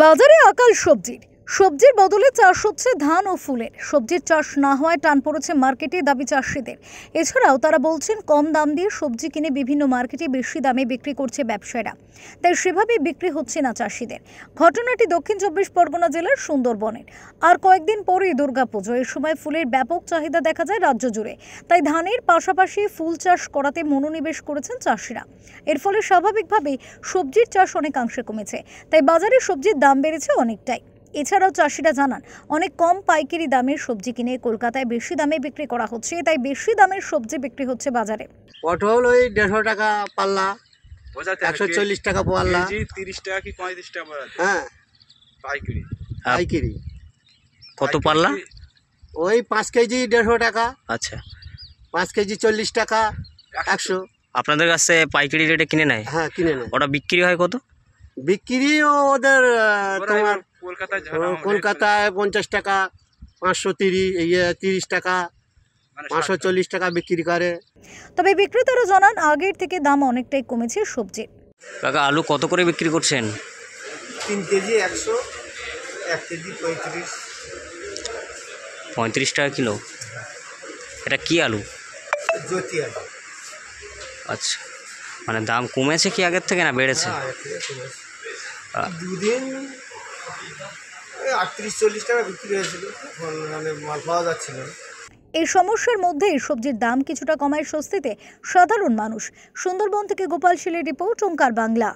বাজারে আকাল সবজির সবজির বদলে চাষ হচ্ছে ধান ও ফুলের সবজির চাষ না হওয়ায় টান পড়েছে মার্কেটে দাবি চাষিদের এছাড়াও তারা বলছেন কম দাম দিয়ে সবজি কিনে বিভিন্ন মার্কেটে বেশি দামে বিক্রি করছে ব্যবসায়ীরা তাই সেভাবে বিক্রি হচ্ছে না চাষিদের ঘটনাটি দক্ষিণ চব্বিশ পরগনা জেলার সুন্দরবনের আর কয়েকদিন পরেই দুর্গাপুজো এ সময় ফুলের ব্যাপক চাহিদা দেখা যায় রাজ্য জুড়ে তাই ধানের পাশাপাশি ফুল চাষ করাতে মনোনিবেশ করেছেন চাষিরা এর ফলে স্বাভাবিকভাবেই সবজির চাষ অনেকাংশে কমেছে তাই বাজারে সবজির দাম বেড়েছে অনেকটাই এছাড়াও চাষিরা জানান অনেক কম পাইকারি দামের সবজি কিনে কলকাতায় বেশি দামে বিক্রি করা হচ্ছে তাই বেশি দামের সবজি বিক্রি হচ্ছে বাজারে পটল ওই দেড়শো টাকা পাল্লা একশো চল্লিশ টাকা পাল্লা তিরিশ টাকা কি পঁয়ত্রিশ টাকা হ্যাঁ পাইকারি হ্যাঁ। পাইকারি কত পাল্লা ওই পাঁচ কেজি দেড়শো টাকা আচ্ছা পাঁচ কেজি চল্লিশ টাকা একশো আপনাদের কাছে পাইকারি রেটে কিনে নেয় হ্যাঁ কিনে নেয় ওটা বিক্রি হয় কত বিক্রিও ওদের তোমার কলকাতায় পঞ্চাশ টাকা পাঁচশো তিরিশ ইয়ে তিরিশ টাকা মানে পাঁচশো চল্লিশ টাকা বিক্রি করে তবে বিক্রেতারা জানান আগের থেকে দাম অনেকটাই কমেছে সবজির কাকা আলু কত করে বিক্রি করছেন তিন কেজি একশো এক কেজি পঁয়ত্রিশ পঁয়ত্রিশ টাকা কিলো এটা কি আলু জ্যোতি আলু আচ্ছা মানে দাম কমেছে কি আগের থেকে না বেড়েছে দুদিন আটত্রিশ চল্লিশ টাকা বিক্রি হয়েছিল মানে মাল পাওয়া যাচ্ছিল এই সমস্যার মধ্যেই সবজির দাম কিছুটা কমায় স্বস্তিতে সাধারণ মানুষ সুন্দরবন থেকে গোপাল শিলের রিপোর্ট ওঙ্কার বাংলা